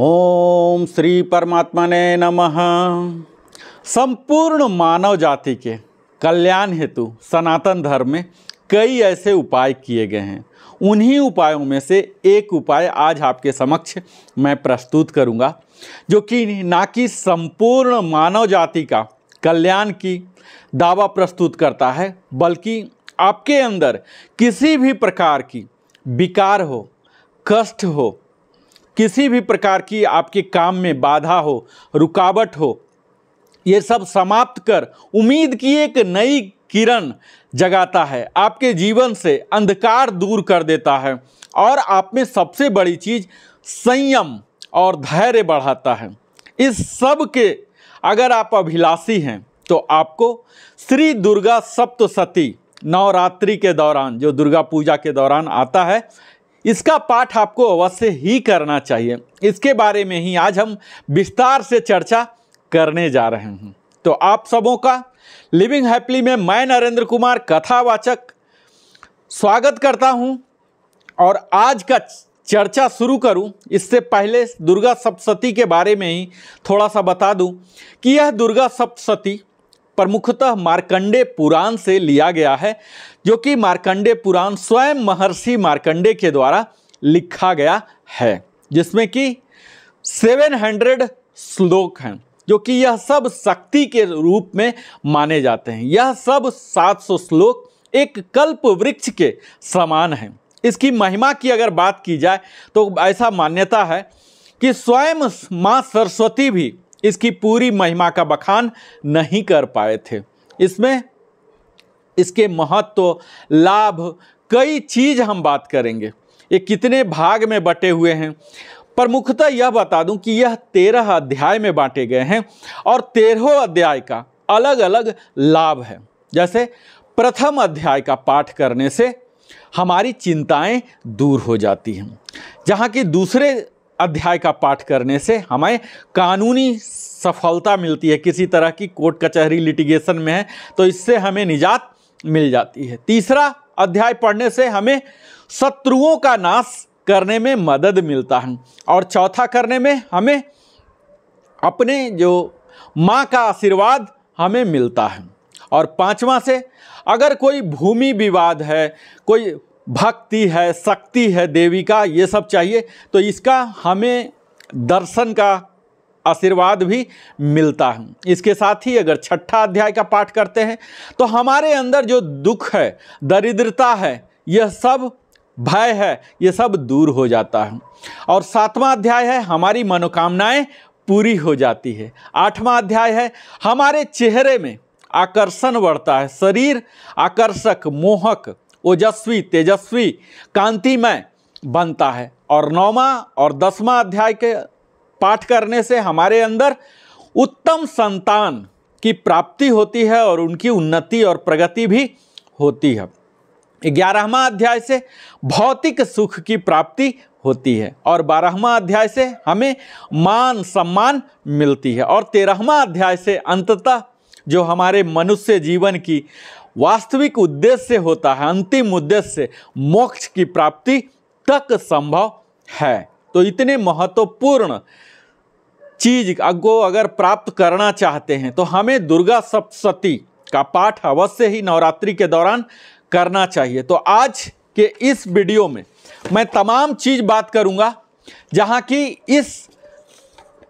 ओम श्री परमात्मा ने नम संपूर्ण मानव जाति के कल्याण हेतु सनातन धर्म में कई ऐसे उपाय किए गए हैं उन्हीं उपायों में से एक उपाय आज आपके समक्ष मैं प्रस्तुत करूंगा जो कि ना कि संपूर्ण मानव जाति का कल्याण की दावा प्रस्तुत करता है बल्कि आपके अंदर किसी भी प्रकार की विकार हो कष्ट हो किसी भी प्रकार की आपके काम में बाधा हो रुकावट हो ये सब समाप्त कर उम्मीद की एक नई किरण जगाता है आपके जीवन से अंधकार दूर कर देता है और आप में सबसे बड़ी चीज़ संयम और धैर्य बढ़ाता है इस सब के अगर आप अभिलाषी हैं तो आपको श्री दुर्गा सप्तशती नवरात्रि के दौरान जो दुर्गा पूजा के दौरान आता है इसका पाठ आपको अवश्य ही करना चाहिए इसके बारे में ही आज हम विस्तार से चर्चा करने जा रहे हैं तो आप सबों का लिविंग हैप्पली में मैं नरेंद्र कुमार कथावाचक स्वागत करता हूं और आज का चर्चा शुरू करूं इससे पहले दुर्गा सप्तशती के बारे में ही थोड़ा सा बता दूं कि यह दुर्गा सप्तशती प्रमुखतः मार्कंडे पुराण से लिया गया है जो कि मार्कंडे पुराण स्वयं महर्षि मार्कंडे के द्वारा लिखा गया है जिसमें कि 700 श्लोक हैं जो कि यह सब शक्ति के रूप में माने जाते हैं यह सब 700 श्लोक एक कल्प वृक्ष के समान हैं इसकी महिमा की अगर बात की जाए तो ऐसा मान्यता है कि स्वयं माँ सरस्वती भी इसकी पूरी महिमा का बखान नहीं कर पाए थे इसमें इसके महत्व लाभ कई चीज़ हम बात करेंगे ये कितने भाग में बटे हुए हैं प्रमुखता यह बता दूं कि यह तेरह अध्याय में बांटे गए हैं और तेरहों अध्याय का अलग अलग लाभ है जैसे प्रथम अध्याय का पाठ करने से हमारी चिंताएं दूर हो जाती हैं जहाँ कि दूसरे अध्याय का पाठ करने से हमें कानूनी सफलता मिलती है किसी तरह की कोर्ट कचहरी लिटिगेशन में है तो इससे हमें निजात मिल जाती है तीसरा अध्याय पढ़ने से हमें शत्रुओं का नाश करने में मदद मिलता है और चौथा करने में हमें अपने जो माँ का आशीर्वाद हमें मिलता है और पांचवा से अगर कोई भूमि विवाद है कोई भक्ति है शक्ति है देवी का ये सब चाहिए तो इसका हमें दर्शन का आशीर्वाद भी मिलता है इसके साथ ही अगर छठा अध्याय का पाठ करते हैं तो हमारे अंदर जो दुख है दरिद्रता है यह सब भय है यह सब दूर हो जाता है और सातवां अध्याय है हमारी मनोकामनाएं पूरी हो जाती है आठवां अध्याय है हमारे चेहरे में आकर्षण बढ़ता है शरीर आकर्षक मोहक ओजस्वी तेजस्वी कांतिमय बनता है और नौवा और दसवां अध्याय के पाठ करने से हमारे अंदर उत्तम संतान की प्राप्ति होती है और उनकी उन्नति और प्रगति भी होती है ग्यारहवा अध्याय से भौतिक सुख की प्राप्ति होती है और बारहवा अध्याय से हमें मान सम्मान मिलती है और तेरहवा अध्याय से अंततः जो हमारे मनुष्य जीवन की वास्तविक उद्देश्य होता है अंतिम उद्देश्य मोक्ष की प्राप्ति तक संभव है तो इतने महत्वपूर्ण चीज को अगर प्राप्त करना चाहते हैं तो हमें दुर्गा सप्तशती का पाठ अवश्य ही नवरात्रि के दौरान करना चाहिए तो आज के इस वीडियो में मैं तमाम चीज़ बात करूंगा जहां की इस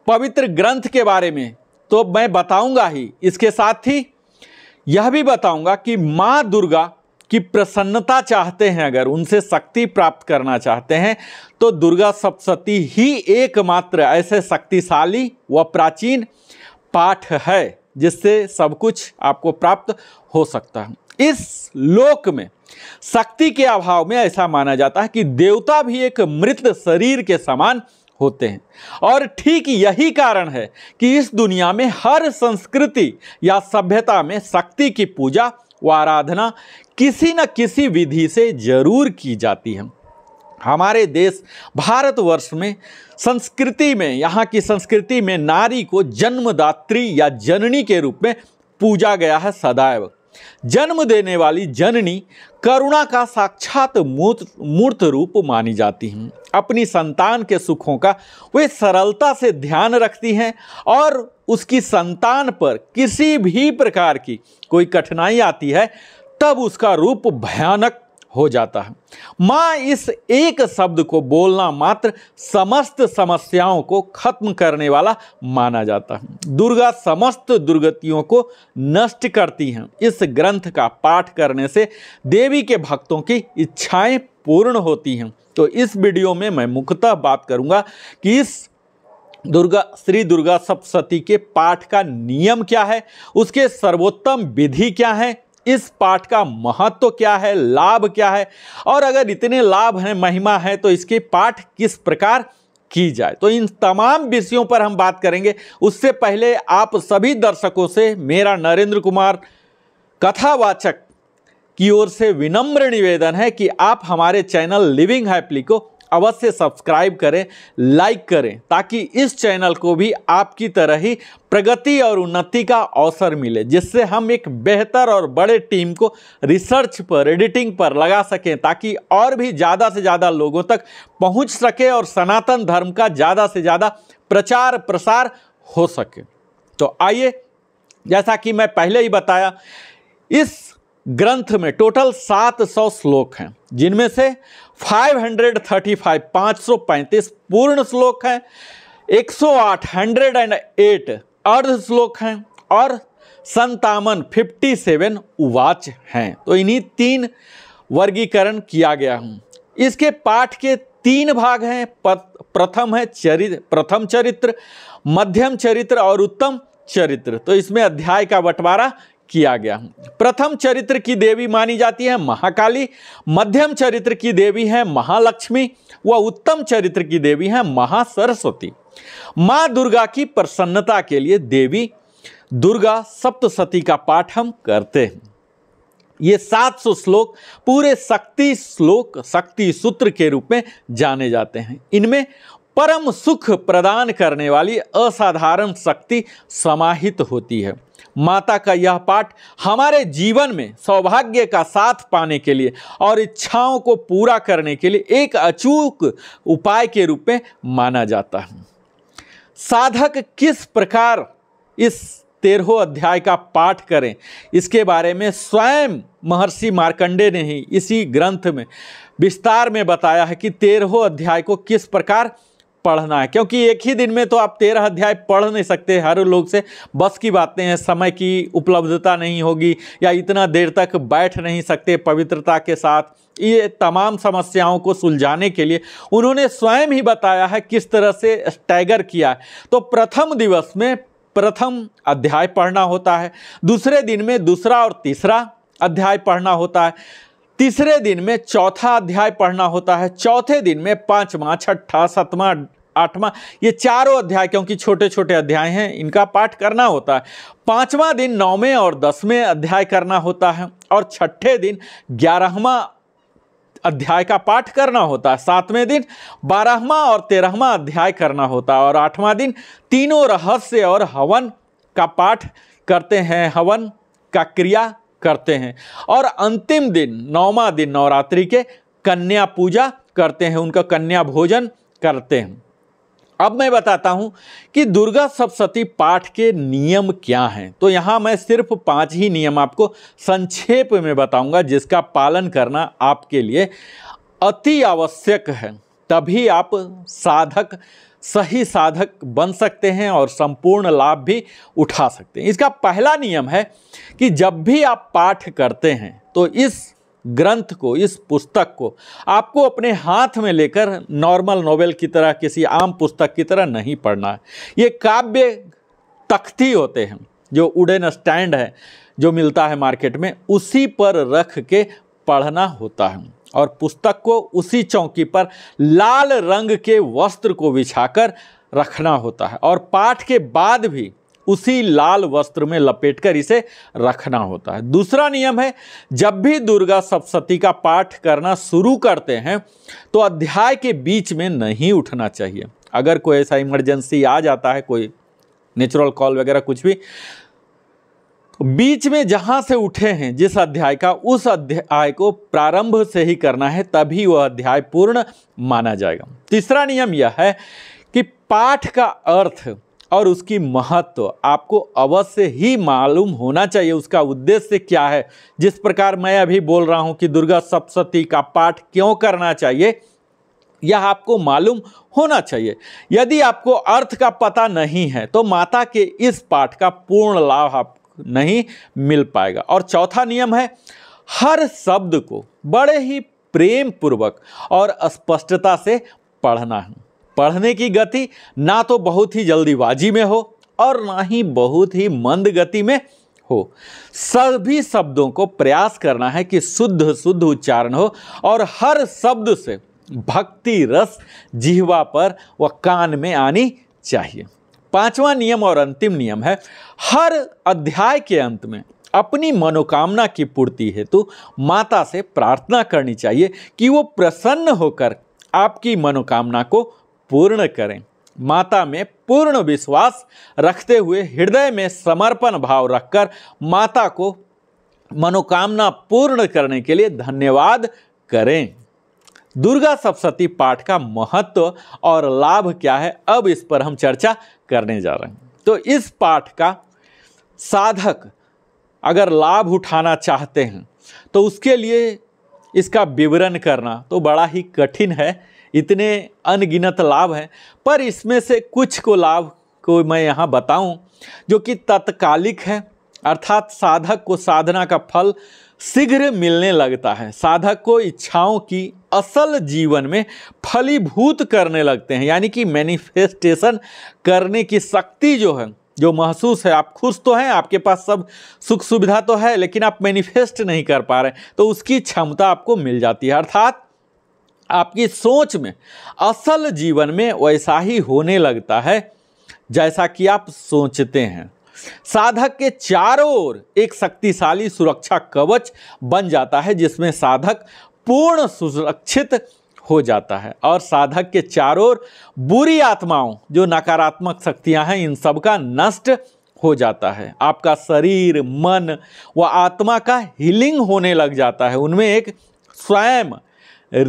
पवित्र ग्रंथ के बारे में तो मैं बताऊंगा ही इसके साथ ही यह भी बताऊंगा कि माँ दुर्गा की प्रसन्नता चाहते हैं अगर उनसे शक्ति प्राप्त करना चाहते हैं तो दुर्गा सप्तशती ही एकमात्र ऐसे शक्तिशाली व प्राचीन पाठ है जिससे सब कुछ आपको प्राप्त हो सकता है इस लोक में शक्ति के अभाव में ऐसा माना जाता है कि देवता भी एक मृत शरीर के समान होते हैं और ठीक यही कारण है कि इस दुनिया में हर संस्कृति या सभ्यता में शक्ति की पूजा व आराधना किसी न किसी विधि से जरूर की जाती है हमारे देश भारतवर्ष में संस्कृति में यहाँ की संस्कृति में नारी को जन्मदात्री या जननी के रूप में पूजा गया है सदैव जन्म देने वाली जननी करुणा का साक्षात मूर्त मूर्त रूप मानी जाती हैं अपनी संतान के सुखों का वे सरलता से ध्यान रखती हैं और उसकी संतान पर किसी भी प्रकार की कोई कठिनाई आती है तब उसका रूप भयानक हो जाता है माँ इस एक शब्द को बोलना मात्र समस्त समस्याओं को खत्म करने वाला माना जाता है दुर्गा समस्त दुर्गतियों को नष्ट करती हैं इस ग्रंथ का पाठ करने से देवी के भक्तों की इच्छाएं पूर्ण होती हैं तो इस वीडियो में मैं मुख्यतः बात करूंगा कि इस दुर्गा श्री दुर्गा सप्तशती के पाठ का नियम क्या है उसके सर्वोत्तम विधि क्या है इस पाठ का महत्व क्या है लाभ क्या है और अगर इतने लाभ हैं महिमा है तो इसके पाठ किस प्रकार की जाए तो इन तमाम विषयों पर हम बात करेंगे उससे पहले आप सभी दर्शकों से मेरा नरेंद्र कुमार कथावाचक की ओर से विनम्र निवेदन है कि आप हमारे चैनल लिविंग हैप्ली को अवश्य सब्सक्राइब करें लाइक करें ताकि इस चैनल को भी आपकी तरह ही प्रगति और उन्नति का अवसर मिले जिससे हम एक बेहतर और बड़े टीम को रिसर्च पर एडिटिंग पर लगा सकें ताकि और भी ज़्यादा से ज़्यादा लोगों तक पहुंच सके और सनातन धर्म का ज़्यादा से ज़्यादा प्रचार प्रसार हो सके तो आइए जैसा कि मैं पहले ही बताया इस ग्रंथ में टोटल सात सौ श्लोक हैं जिनमें से 535 535 पूर्ण श्लोक हैं 108 108 अर्ध श्लोक हैं और संतावन 57 उवाच हैं तो इन्हीं तीन वर्गीकरण किया गया हूँ इसके पाठ के तीन भाग हैं प्रथम है चरित्र प्रथम चरित्र मध्यम चरित्र और उत्तम चरित्र तो इसमें अध्याय का बंटवारा किया गया प्रथम चरित्र की देवी मानी जाती है महाकाली मध्यम चरित्र की देवी है महालक्ष्मी व उत्तम चरित्र की देवी है महासरस्वती माँ दुर्गा की प्रसन्नता के लिए देवी दुर्गा सप्तशती का पाठ हम करते हैं ये 700 श्लोक पूरे शक्ति श्लोक शक्ति सूत्र के रूप में जाने जाते हैं इनमें परम सुख प्रदान करने वाली असाधारण शक्ति समाहित होती है माता का यह पाठ हमारे जीवन में सौभाग्य का साथ पाने के लिए और इच्छाओं को पूरा करने के लिए एक अचूक उपाय के रूप में माना जाता है साधक किस प्रकार इस तेरह अध्याय का पाठ करें इसके बारे में स्वयं महर्षि मार्कंडे ने ही इसी ग्रंथ में विस्तार में बताया है कि तेरहों अध्याय को किस प्रकार पढ़ना है क्योंकि एक ही दिन में तो आप तेरह अध्याय पढ़ नहीं सकते हर लोग से बस की बातें हैं समय की उपलब्धता नहीं होगी या इतना देर तक बैठ नहीं सकते पवित्रता के साथ ये तमाम समस्याओं को सुलझाने के लिए उन्होंने स्वयं ही बताया है किस तरह से स्टैगर किया है तो प्रथम दिवस में प्रथम अध्याय पढ़ना होता है दूसरे दिन में दूसरा और तीसरा अध्याय पढ़ना होता है तीसरे दिन में चौथा अध्याय पढ़ना होता है चौथे दिन में पांचवा छठा सतवां आठवां ये चारों अध्याय क्योंकि छोटे छोटे अध्याय हैं इनका पाठ करना होता है पांचवा दिन नौवें और दसवें अध्याय करना होता है और छठे दिन ग्यारहवा अध्याय का पाठ करना होता है सातवें दिन बारहवा और तेरहवा अध्याय करना होता है और आठवां दिन तीनों रहस्य और हवन का पाठ करते हैं हवन का क्रिया करते हैं और अंतिम दिन नौवा दिन नवरात्रि के कन्या पूजा करते हैं उनका कन्या भोजन करते हैं अब मैं बताता हूं कि दुर्गा सप्तशती पाठ के नियम क्या हैं तो यहां मैं सिर्फ पांच ही नियम आपको संक्षेप में बताऊंगा जिसका पालन करना आपके लिए अति आवश्यक है तभी आप साधक सही साधक बन सकते हैं और संपूर्ण लाभ भी उठा सकते हैं इसका पहला नियम है कि जब भी आप पाठ करते हैं तो इस ग्रंथ को इस पुस्तक को आपको अपने हाथ में लेकर नॉर्मल नोवेल की तरह किसी आम पुस्तक की तरह नहीं पढ़ना है ये काव्य तख्ती होते हैं जो उडेन स्टैंड है जो मिलता है मार्केट में उसी पर रख के पढ़ना होता है और पुस्तक को उसी चौकी पर लाल रंग के वस्त्र को बिछाकर रखना होता है और पाठ के बाद भी उसी लाल वस्त्र में लपेटकर इसे रखना होता है दूसरा नियम है जब भी दुर्गा सप्तशती का पाठ करना शुरू करते हैं तो अध्याय के बीच में नहीं उठना चाहिए अगर कोई ऐसा इमरजेंसी आ जाता है कोई नेचुरल कॉल वगैरह कुछ भी बीच में जहाँ से उठे हैं जिस अध्याय का उस अध्याय को प्रारंभ से ही करना है तभी वह अध्याय पूर्ण माना जाएगा तीसरा नियम यह है कि पाठ का अर्थ और उसकी महत्व आपको अवश्य ही मालूम होना चाहिए उसका उद्देश्य क्या है जिस प्रकार मैं अभी बोल रहा हूँ कि दुर्गा सप्तती का पाठ क्यों करना चाहिए यह आपको मालूम होना चाहिए यदि आपको अर्थ का पता नहीं है तो माता के इस पाठ का पूर्ण लाभ आप नहीं मिल पाएगा और चौथा नियम है हर शब्द को बड़े ही प्रेम पूर्वक और स्पष्टता से पढ़ना है पढ़ने की गति ना तो बहुत ही जल्दीबाजी में हो और ना ही बहुत ही मंद गति में हो सभी शब्दों को प्रयास करना है कि शुद्ध शुद्ध उच्चारण हो और हर शब्द से भक्ति रस जिहवा पर व कान में आनी चाहिए पांचवा नियम और अंतिम नियम है हर अध्याय के अंत में अपनी मनोकामना की पूर्ति हेतु माता से प्रार्थना करनी चाहिए कि वो प्रसन्न होकर आपकी मनोकामना को पूर्ण करें माता में पूर्ण विश्वास रखते हुए हृदय में समर्पण भाव रखकर माता को मनोकामना पूर्ण करने के लिए धन्यवाद करें दुर्गा सप्तशती पाठ का महत्व और लाभ क्या है अब इस पर हम चर्चा करने जा रहे हैं तो इस पाठ का साधक अगर लाभ उठाना चाहते हैं तो उसके लिए इसका विवरण करना तो बड़ा ही कठिन है इतने अनगिनत लाभ हैं पर इसमें से कुछ को लाभ को मैं यहाँ बताऊँ जो कि तत्कालिक है अर्थात साधक को साधना का फल शीघ्र मिलने लगता है साधक को इच्छाओं की असल जीवन में फलीभूत करने लगते हैं यानी कि मैनिफेस्टेशन करने की शक्ति जो है जो महसूस है आप खुश तो हैं आपके पास सब सुख सुविधा तो है लेकिन आप मैनिफेस्ट नहीं कर पा रहे तो उसकी क्षमता आपको मिल जाती है अर्थात आपकी सोच में असल जीवन में वैसा ही होने लगता है जैसा कि आप सोचते हैं साधक के चारों ओर एक शक्तिशाली सुरक्षा कवच बन जाता है जिसमें साधक पूर्ण सुरक्षित हो जाता है और साधक के चारों बुरी आत्माओं जो नकारात्मक शक्तियां हैं इन सब का नष्ट हो जाता है आपका शरीर मन व आत्मा का हीलिंग होने लग जाता है उनमें एक स्वयं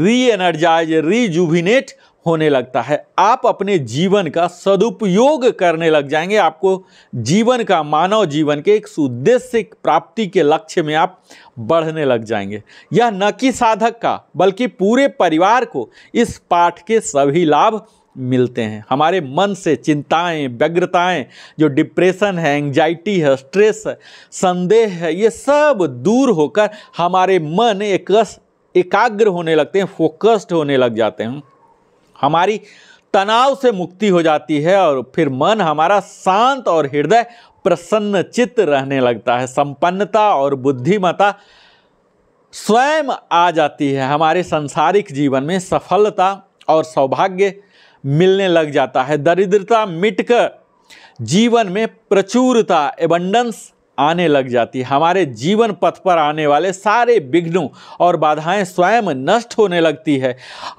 री एनर्जाइज रीजुविनेट होने लगता है आप अपने जीवन का सदुपयोग करने लग जाएंगे आपको जीवन का मानव जीवन के एक सुद्देश्य प्राप्ति के लक्ष्य में आप बढ़ने लग जाएंगे यह न कि साधक का बल्कि पूरे परिवार को इस पाठ के सभी लाभ मिलते हैं हमारे मन से चिंताएं व्यग्रताएं जो डिप्रेशन है एंजाइटी है स्ट्रेस है संदेह है ये सब दूर होकर हमारे मन एक एकाग्र होने लगते हैं फोकस्ड होने लग जाते हैं हमारी तनाव से मुक्ति हो जाती है और फिर मन हमारा शांत और हृदय प्रसन्न चित्त रहने लगता है संपन्नता और बुद्धिमता स्वयं आ जाती है हमारे सांसारिक जीवन में सफलता और सौभाग्य मिलने लग जाता है दरिद्रता मिटकर जीवन में प्रचुरता एबंडेंस आने लग जाती है हमारे जीवन पथ पर आने वाले सारे विघ्नों और बाधाएं स्वयं नष्ट होने लगती है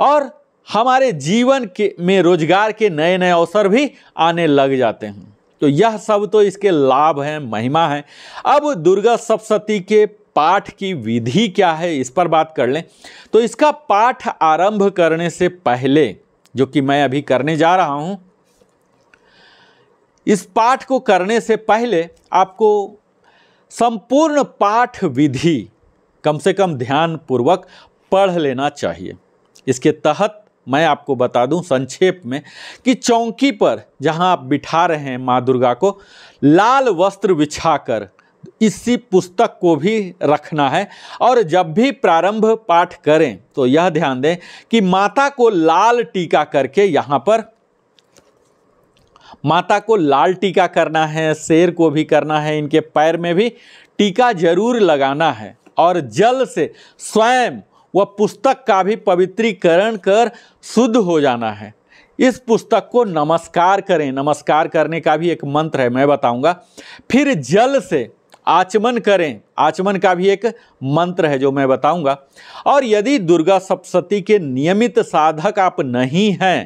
और हमारे जीवन के में रोजगार के नए नए अवसर भी आने लग जाते हैं तो यह सब तो इसके लाभ हैं महिमा हैं अब दुर्गा सप्तती के पाठ की विधि क्या है इस पर बात कर लें तो इसका पाठ आरंभ करने से पहले जो कि मैं अभी करने जा रहा हूं इस पाठ को करने से पहले आपको संपूर्ण पाठ विधि कम से कम ध्यान पूर्वक पढ़ लेना चाहिए इसके तहत मैं आपको बता दूं संक्षेप में कि चौंकी पर जहां आप बिठा रहे हैं माँ दुर्गा को लाल वस्त्र बिछाकर इसी पुस्तक को भी रखना है और जब भी प्रारंभ पाठ करें तो यह ध्यान दें कि माता को लाल टीका करके यहाँ पर माता को लाल टीका करना है शेर को भी करना है इनके पैर में भी टीका जरूर लगाना है और जल से स्वयं वह पुस्तक का भी पवित्रीकरण कर शुद्ध हो जाना है इस पुस्तक को नमस्कार करें नमस्कार करने का भी एक मंत्र है मैं बताऊंगा फिर जल से आचमन करें आचमन का भी एक मंत्र है जो मैं बताऊंगा और यदि दुर्गा सप्तती के नियमित साधक आप नहीं हैं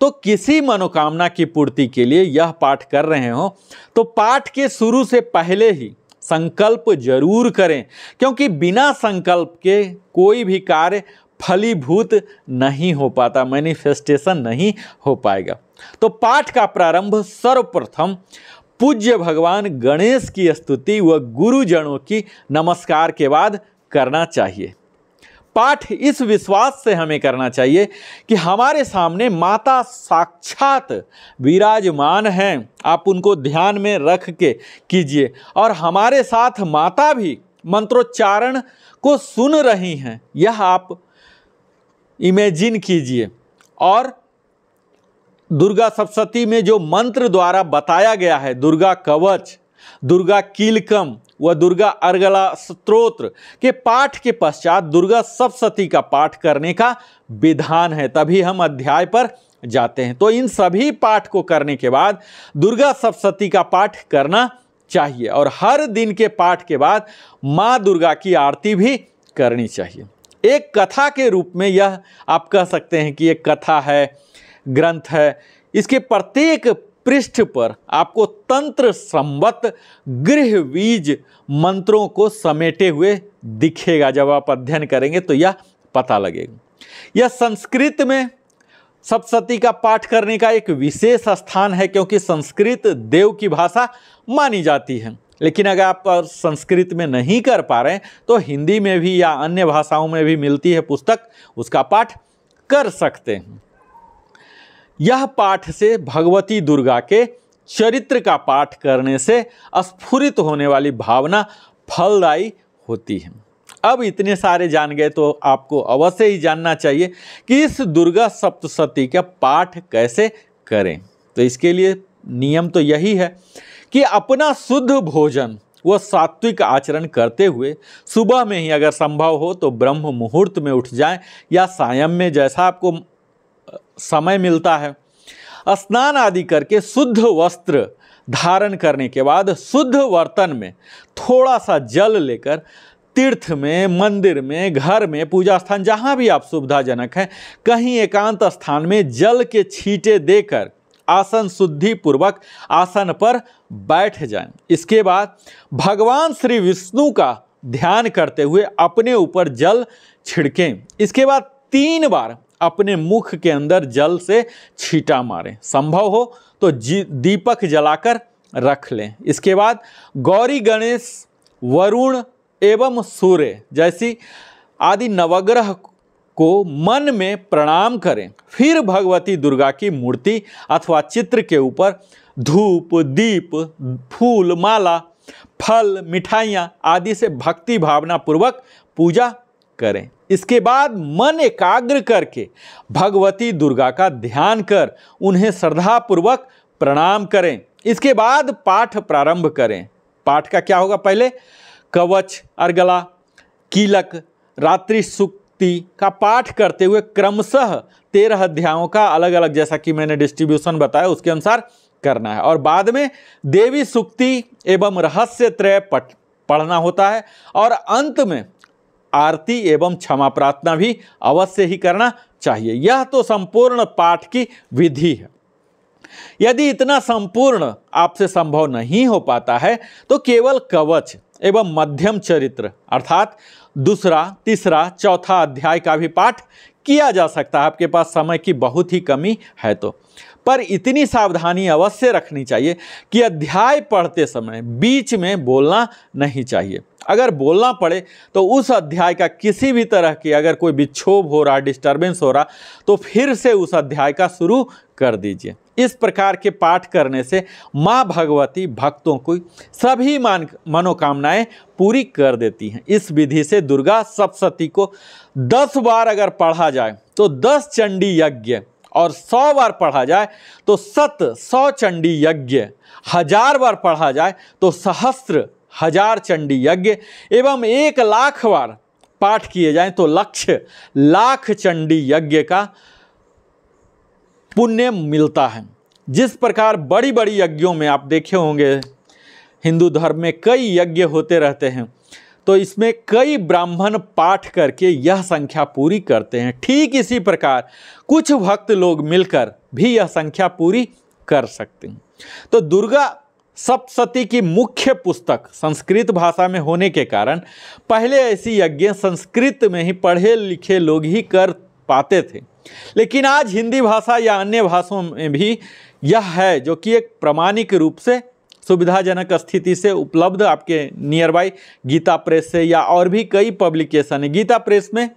तो किसी मनोकामना की पूर्ति के लिए यह पाठ कर रहे हो तो पाठ के शुरू से पहले ही संकल्प जरूर करें क्योंकि बिना संकल्प के कोई भी कार्य फलीभूत नहीं हो पाता मैनिफेस्टेशन नहीं हो पाएगा तो पाठ का प्रारंभ सर्वप्रथम पूज्य भगवान गणेश की स्तुति व गुरुजनों की नमस्कार के बाद करना चाहिए पाठ इस विश्वास से हमें करना चाहिए कि हमारे सामने माता साक्षात विराजमान हैं आप उनको ध्यान में रख के कीजिए और हमारे साथ माता भी मंत्रोच्चारण को सुन रही हैं यह आप इमेजिन कीजिए और दुर्गा सप्तशती में जो मंत्र द्वारा बताया गया है दुर्गा कवच दुर्गा कीलकम व दुर्गा अर्गला स्त्रोत्र के पाठ के पश्चात दुर्गा सप्तती का पाठ करने का विधान है तभी हम अध्याय पर जाते हैं तो इन सभी पाठ को करने के बाद दुर्गा सप्तती का पाठ करना चाहिए और हर दिन के पाठ के बाद माँ दुर्गा की आरती भी करनी चाहिए एक कथा के रूप में यह आप कह सकते हैं कि एक कथा है ग्रंथ है इसके प्रत्येक पृष्ठ पर आपको तंत्र संबत गृह बीज मंत्रों को समेटे हुए दिखेगा जब आप अध्ययन करेंगे तो यह पता लगेगा यह संस्कृत में सप्तती का पाठ करने का एक विशेष स्थान है क्योंकि संस्कृत देव की भाषा मानी जाती है लेकिन अगर आप संस्कृत में नहीं कर पा रहे तो हिंदी में भी या अन्य भाषाओं में भी मिलती है पुस्तक उसका पाठ कर सकते हैं यह पाठ से भगवती दुर्गा के चरित्र का पाठ करने से स्फुरित होने वाली भावना फलदायी होती है अब इतने सारे जान गए तो आपको अवश्य ही जानना चाहिए कि इस दुर्गा सप्तशती का पाठ कैसे करें तो इसके लिए नियम तो यही है कि अपना शुद्ध भोजन वह सात्विक आचरण करते हुए सुबह में ही अगर संभव हो तो ब्रह्म मुहूर्त में उठ जाएं या सायं में जैसा आपको समय मिलता है स्नान आदि करके शुद्ध वस्त्र धारण करने के बाद शुद्ध बर्तन में थोड़ा सा जल लेकर तीर्थ में मंदिर में घर में पूजा स्थान जहाँ भी आप सुविधाजनक हैं कहीं एकांत स्थान में जल के छींटे देकर आसन शुद्धि पूर्वक आसन पर बैठ जाएं। इसके बाद भगवान श्री विष्णु का ध्यान करते हुए अपने ऊपर जल छिड़कें इसके बाद तीन बार अपने मुख के अंदर जल से छीटा मारें संभव हो तो दीपक जलाकर रख लें इसके बाद गौरी गणेश वरुण एवं सूर्य जैसी आदि नवग्रह को मन में प्रणाम करें फिर भगवती दुर्गा की मूर्ति अथवा चित्र के ऊपर धूप दीप फूल माला फल मिठाइयाँ आदि से भक्ति भावना पूर्वक पूजा करें इसके बाद मन एकाग्र करके भगवती दुर्गा का ध्यान कर उन्हें श्रद्धापूर्वक प्रणाम करें इसके बाद पाठ प्रारंभ करें पाठ का क्या होगा पहले कवच अर्गला कीलक रात्रि सुक्ति का पाठ करते हुए क्रमशः तेरह अध्यायों का अलग अलग जैसा कि मैंने डिस्ट्रीब्यूशन बताया उसके अनुसार करना है और बाद में देवी सुक्ति एवं रहस्य त्रय पठ पढ़ना होता है और अंत में आरती एवं क्षमा प्रार्थना भी अवश्य ही करना चाहिए यह तो संपूर्ण पाठ की विधि है यदि इतना संपूर्ण आपसे संभव नहीं हो पाता है तो केवल कवच एवं मध्यम चरित्र अर्थात दूसरा तीसरा चौथा अध्याय का भी पाठ किया जा सकता है आपके पास समय की बहुत ही कमी है तो पर इतनी सावधानी अवश्य रखनी चाहिए कि अध्याय पढ़ते समय बीच में बोलना नहीं चाहिए अगर बोलना पड़े तो उस अध्याय का किसी भी तरह की अगर कोई विक्षोभ हो रहा डिस्टर्बेंस हो रहा तो फिर से उस अध्याय का शुरू कर दीजिए इस प्रकार के पाठ करने से माँ भगवती भक्तों को सभी मान मनोकामनाएं पूरी कर देती हैं इस विधि से दुर्गा सप्तती को दस बार अगर पढ़ा जाए तो दस चंडी यज्ञ और सौ बार पढ़ा जाए तो सत सौ चंडी यज्ञ हजार बार पढ़ा जाए तो सहस्त्र हजार चंडी यज्ञ एवं एक लाख बार पाठ किए जाएं तो लक्ष्य लाख चंडी यज्ञ का पुण्य मिलता है जिस प्रकार बड़ी बड़ी यज्ञों में आप देखे होंगे हिंदू धर्म में कई यज्ञ होते रहते हैं तो इसमें कई ब्राह्मण पाठ करके यह संख्या पूरी करते हैं ठीक इसी प्रकार कुछ भक्त लोग मिलकर भी यह संख्या पूरी कर सकते हैं तो दुर्गा सप्तशती की मुख्य पुस्तक संस्कृत भाषा में होने के कारण पहले ऐसी यज्ञ संस्कृत में ही पढ़े लिखे लोग ही कर पाते थे लेकिन आज हिंदी भाषा या अन्य भाषाओं में भी यह है जो कि एक प्रमाणिक रूप से सुविधाजनक स्थिति से उपलब्ध आपके नियर बाई गीता प्रेस से या और भी कई पब्लिकेशन है गीता प्रेस में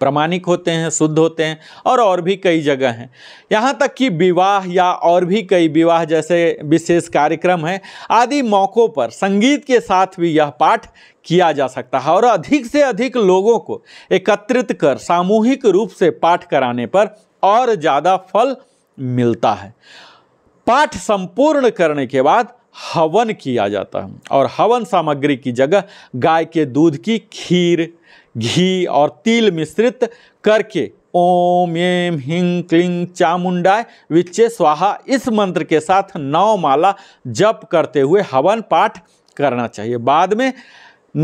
प्रमाणिक होते हैं शुद्ध होते हैं और और भी कई जगह हैं यहाँ तक कि विवाह या और भी कई विवाह जैसे विशेष कार्यक्रम हैं आदि मौक़ों पर संगीत के साथ भी यह पाठ किया जा सकता है और अधिक से अधिक लोगों को एकत्रित कर सामूहिक रूप से पाठ कराने पर और ज़्यादा फल मिलता है पाठ संपूर्ण करने के बाद हवन किया जाता है और हवन सामग्री की जगह गाय के दूध की खीर घी और तिल मिश्रित करके ओम एम हिंग क्लिंग चामुंडाय विच्चे स्वाहा इस मंत्र के साथ नौ माला जप करते हुए हवन पाठ करना चाहिए बाद में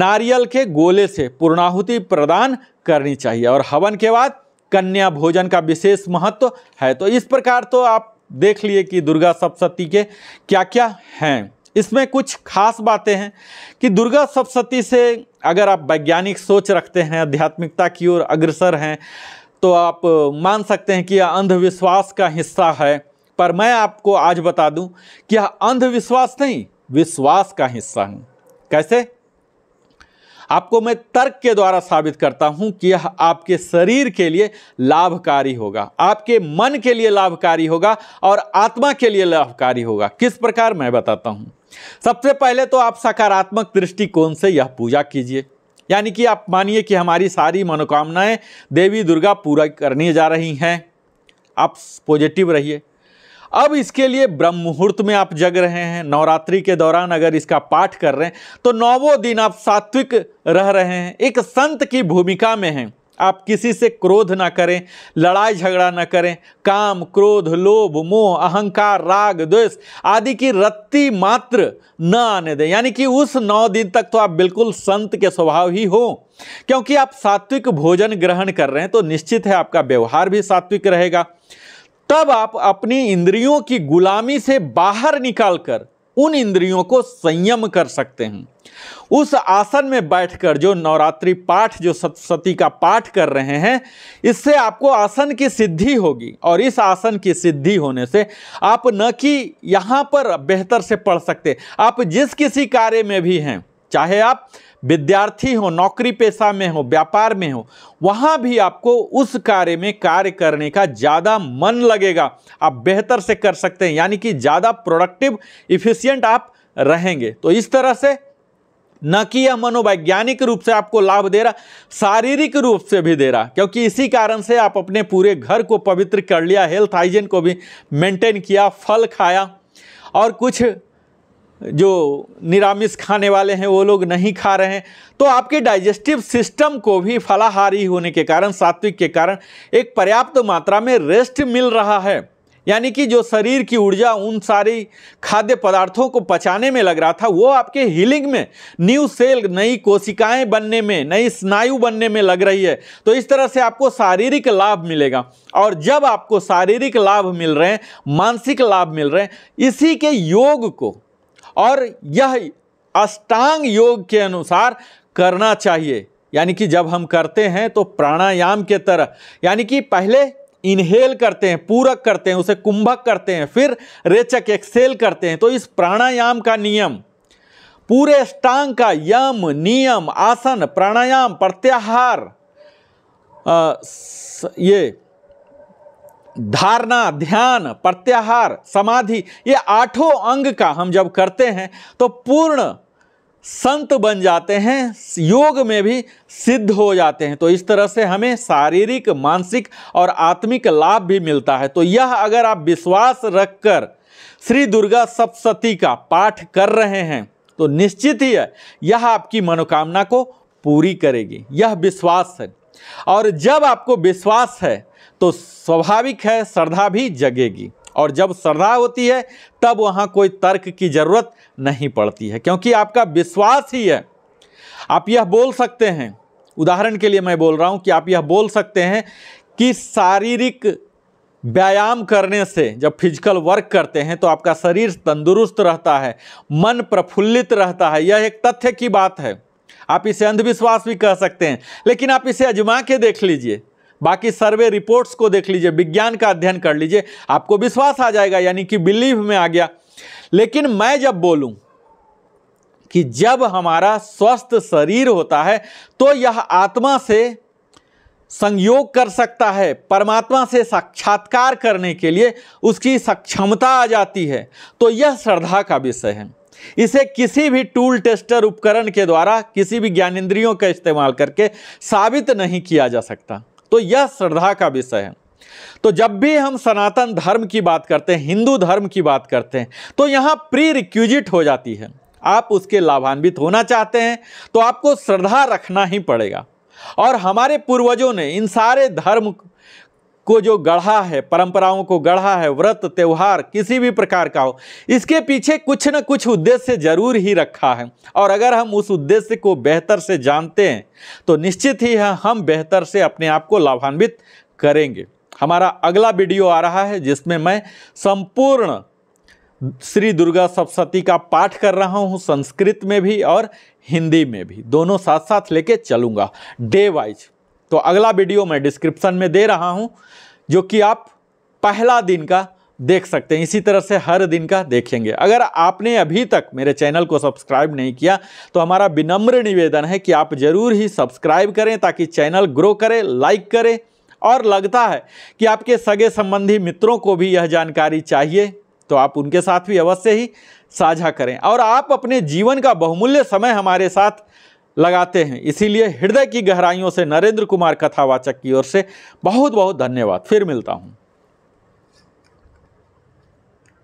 नारियल के गोले से पूर्णाहुति प्रदान करनी चाहिए और हवन के बाद कन्या भोजन का विशेष महत्व है तो इस प्रकार तो आप देख लिए कि दुर्गा सप्तशती के क्या क्या हैं इसमें कुछ खास बातें हैं कि दुर्गा सप्तशती से अगर आप वैज्ञानिक सोच रखते हैं आध्यात्मिकता की ओर अग्रसर हैं तो आप मान सकते हैं कि यह अंधविश्वास का हिस्सा है पर मैं आपको आज बता दूं कि यह अंधविश्वास नहीं विश्वास का हिस्सा है कैसे आपको मैं तर्क के द्वारा साबित करता हूं कि यह आपके शरीर के लिए लाभकारी होगा आपके मन के लिए लाभकारी होगा और आत्मा के लिए लाभकारी होगा किस प्रकार मैं बताता हूं सबसे पहले तो आप सकारात्मक दृष्टिकोण से यह पूजा कीजिए यानी कि आप मानिए कि हमारी सारी मनोकामनाएं देवी दुर्गा पूरा करने जा रही हैं आप पॉजिटिव रहिए अब इसके लिए ब्रह्म मुहूर्त में आप जग रहे हैं नवरात्रि के दौरान अगर इसका पाठ कर रहे हैं तो नौवों दिन आप सात्विक रह रहे हैं एक संत की भूमिका में हैं आप किसी से क्रोध ना करें लड़ाई झगड़ा ना करें काम क्रोध लोभ मोह अहंकार राग द्वेष आदि की रत्ती मात्र न आने दें यानी कि उस नौ दिन तक तो आप बिल्कुल संत के स्वभाव ही हो क्योंकि आप सात्विक भोजन ग्रहण कर रहे हैं तो निश्चित है आपका व्यवहार भी सात्विक रहेगा तब आप अपनी इंद्रियों की गुलामी से बाहर निकालकर उन इंद्रियों को संयम कर सकते हैं उस आसन में बैठकर जो नवरात्रि पाठ जो सतसती का पाठ कर रहे हैं इससे आपको आसन की सिद्धि होगी और इस आसन की सिद्धि होने से आप न कि यहाँ पर बेहतर से पढ़ सकते आप जिस किसी कार्य में भी हैं चाहे आप विद्यार्थी हो नौकरी पेशा में हो व्यापार में हो वहाँ भी आपको उस कार्य में कार्य करने का ज़्यादा मन लगेगा आप बेहतर से कर सकते हैं यानी कि ज़्यादा प्रोडक्टिव इफ़िशियंट आप रहेंगे तो इस तरह से न कि यह मनोवैज्ञानिक रूप से आपको लाभ दे रहा शारीरिक रूप से भी दे रहा क्योंकि इसी कारण से आप अपने पूरे घर को पवित्र कर लिया हेल्थ हाइजीन को भी मेंटेन किया फल खाया और कुछ जो निरामिष खाने वाले हैं वो लोग नहीं खा रहे हैं तो आपके डाइजेस्टिव सिस्टम को भी फलाहारी होने के कारण सात्विक के कारण एक पर्याप्त मात्रा में रेस्ट मिल रहा है यानी कि जो शरीर की ऊर्जा उन सारी खाद्य पदार्थों को पचाने में लग रहा था वो आपके हीलिंग में न्यू सेल नई कोशिकाएं बनने में नई स्नायु बनने में लग रही है तो इस तरह से आपको शारीरिक लाभ मिलेगा और जब आपको शारीरिक लाभ मिल रहे हैं मानसिक लाभ मिल रहे हैं इसी के योग को और यह अष्टांग योग के अनुसार करना चाहिए यानी कि जब हम करते हैं तो प्राणायाम के तरह यानी कि पहले इनहेल करते हैं पूरक करते हैं उसे कुंभक करते हैं फिर रेचक एक्सेल करते हैं तो इस प्राणायाम का नियम पूरे अष्टांग का यम नियम आसन प्राणायाम प्रत्याहार आ, स, ये धारणा ध्यान प्रत्याहार समाधि ये आठों अंग का हम जब करते हैं तो पूर्ण संत बन जाते हैं योग में भी सिद्ध हो जाते हैं तो इस तरह से हमें शारीरिक मानसिक और आत्मिक लाभ भी मिलता है तो यह अगर आप विश्वास रखकर श्री दुर्गा सप्तशती का पाठ कर रहे हैं तो निश्चित ही है यह आपकी मनोकामना को पूरी करेगी यह विश्वास है और जब आपको विश्वास है तो स्वाभाविक है श्रद्धा भी जगेगी और जब श्रद्धा होती है तब वहाँ कोई तर्क की ज़रूरत नहीं पड़ती है क्योंकि आपका विश्वास ही है आप यह बोल सकते हैं उदाहरण के लिए मैं बोल रहा हूँ कि आप यह बोल सकते हैं कि शारीरिक व्यायाम करने से जब फिजिकल वर्क करते हैं तो आपका शरीर तंदुरुस्त रहता है मन प्रफुल्लित रहता है यह एक तथ्य की बात है आप इसे अंधविश्वास भी कह सकते हैं लेकिन आप इसे अजमा के देख लीजिए बाकी सर्वे रिपोर्ट्स को देख लीजिए विज्ञान का अध्ययन कर लीजिए आपको विश्वास आ जाएगा यानी कि बिलीव में आ गया लेकिन मैं जब बोलूं कि जब हमारा स्वस्थ शरीर होता है तो यह आत्मा से संयोग कर सकता है परमात्मा से साक्षात्कार करने के लिए उसकी सक्षमता आ जाती है तो यह श्रद्धा का विषय है इसे किसी भी टूल टेस्टर उपकरण के द्वारा किसी भी ज्ञानेन्द्रियों का इस्तेमाल करके साबित नहीं किया जा सकता तो यह श्रद्धा का विषय है तो जब भी हम सनातन धर्म की बात करते हैं हिंदू धर्म की बात करते हैं तो यहाँ प्री रिक्यूजिट हो जाती है आप उसके लाभान्वित होना चाहते हैं तो आपको श्रद्धा रखना ही पड़ेगा और हमारे पूर्वजों ने इन सारे धर्म को जो गढ़ा है परंपराओं को गढ़ा है व्रत त्यौहार किसी भी प्रकार का हो इसके पीछे कुछ न कुछ उद्देश्य जरूर ही रखा है और अगर हम उस उद्देश्य को बेहतर से जानते हैं तो निश्चित ही हम बेहतर से अपने आप को लाभान्वित करेंगे हमारा अगला वीडियो आ रहा है जिसमें मैं संपूर्ण श्री दुर्गा सप्तती का पाठ कर रहा हूँ संस्कृत में भी और हिंदी में भी दोनों साथ साथ लेके चलूँगा डे वाइज तो अगला वीडियो मैं डिस्क्रिप्शन में दे रहा हूँ जो कि आप पहला दिन का देख सकते हैं इसी तरह से हर दिन का देखेंगे अगर आपने अभी तक मेरे चैनल को सब्सक्राइब नहीं किया तो हमारा विनम्र निवेदन है कि आप ज़रूर ही सब्सक्राइब करें ताकि चैनल ग्रो करे लाइक करें और लगता है कि आपके सगे संबंधी मित्रों को भी यह जानकारी चाहिए तो आप उनके साथ भी अवश्य ही साझा करें और आप अपने जीवन का बहुमूल्य समय हमारे साथ लगाते हैं इसीलिए हृदय की गहराइयों से नरेंद्र कुमार कथावाचक की ओर से बहुत बहुत धन्यवाद फिर मिलता हूँ